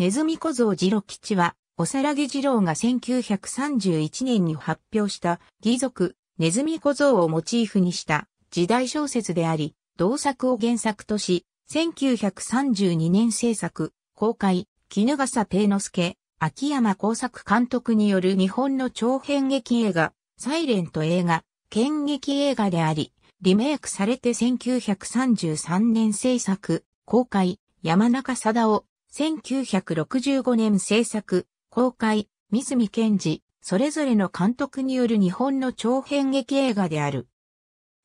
ネズミ小僧次郎吉は、おさらぎ次郎が1931年に発表した、義賊、ネズミ小僧をモチーフにした時代小説であり、同作を原作とし、1932年制作、公開、衣笠貞之助、秋山耕作監督による日本の長編劇映画、サイレント映画、剣劇映画であり、リメイクされて1933年制作、公開、山中貞夫、1965年制作、公開、三角健治、それぞれの監督による日本の長編劇映画である。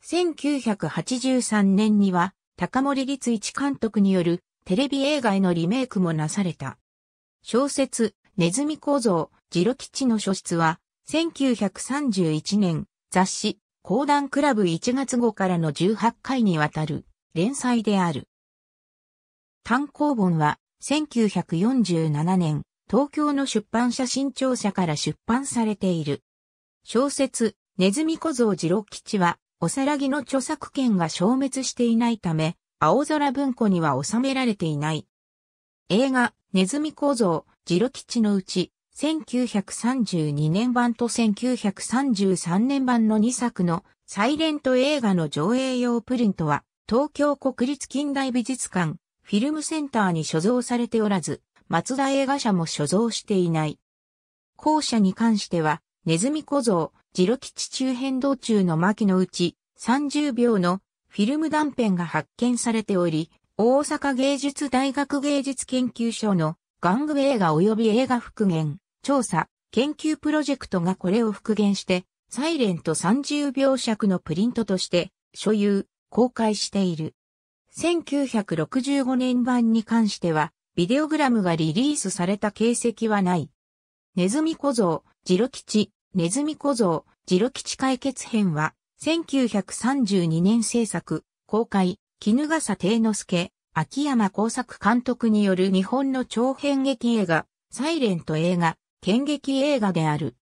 1983年には、高森立一監督によるテレビ映画へのリメイクもなされた。小説、ネズミ構造、ジロ吉の書室は、1931年、雑誌、講談クラブ1月号からの18回にわたる連載である。単行本は1947年、東京の出版社新潮社から出版されている。小説、ネズミ小僧次郎吉は、おさらぎの著作権が消滅していないため、青空文庫には収められていない。映画、ネズミ小僧、次郎吉のうち、1932年版と1933年版の2作のサイレント映画の上映用プリントは東京国立近代美術館フィルムセンターに所蔵されておらず、松田映画社も所蔵していない。後者に関しては、ネズミ小僧、ジロチ中編道中の巻のうち、30秒のフィルム断片が発見されており、大阪芸術大学芸術研究所の玩具映画及び映画復元、調査、研究プロジェクトがこれを復元して、サイレント30秒尺のプリントとして所有、公開している。1965年版に関しては、ビデオグラムがリリースされた形跡はない。ネズミ小僧、ジロ吉、ネズミ小僧、ジロ吉解決編は、1932年制作、公開、絹笠定之助、秋山工作監督による日本の長編劇映画、サイレント映画、剣劇映画である。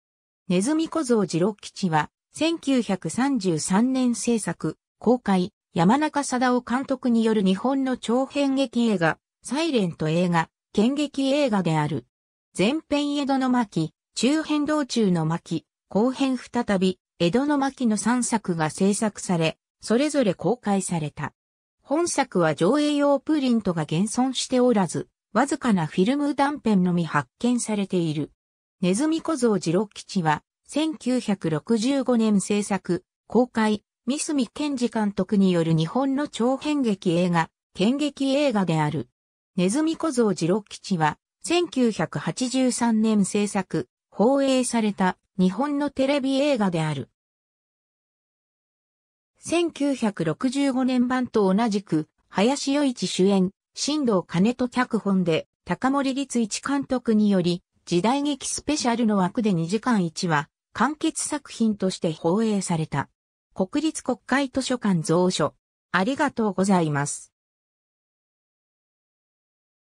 ネズミ小僧ジロ吉は、1933年制作、公開、山中貞夫監督による日本の長編劇映画、サイレント映画、剣劇映画である。前編江戸の巻、中編道中の巻、後編再び、江戸の巻の3作が制作され、それぞれ公開された。本作は上映用プリントが現存しておらず、わずかなフィルム断片のみ発見されている。ネズミ小僧次郎吉は、1965年制作、公開、三角健治監督による日本の長編劇映画、剣劇映画である。ネズミ小僧次郎吉は、1983年制作、放映された日本のテレビ映画である。1965年版と同じく、林与一主演、新藤兼人脚本で、高森律一監督により、時代劇スペシャルの枠で2時間1話、完結作品として放映された。国立国会図書館蔵書。ありがとうございます。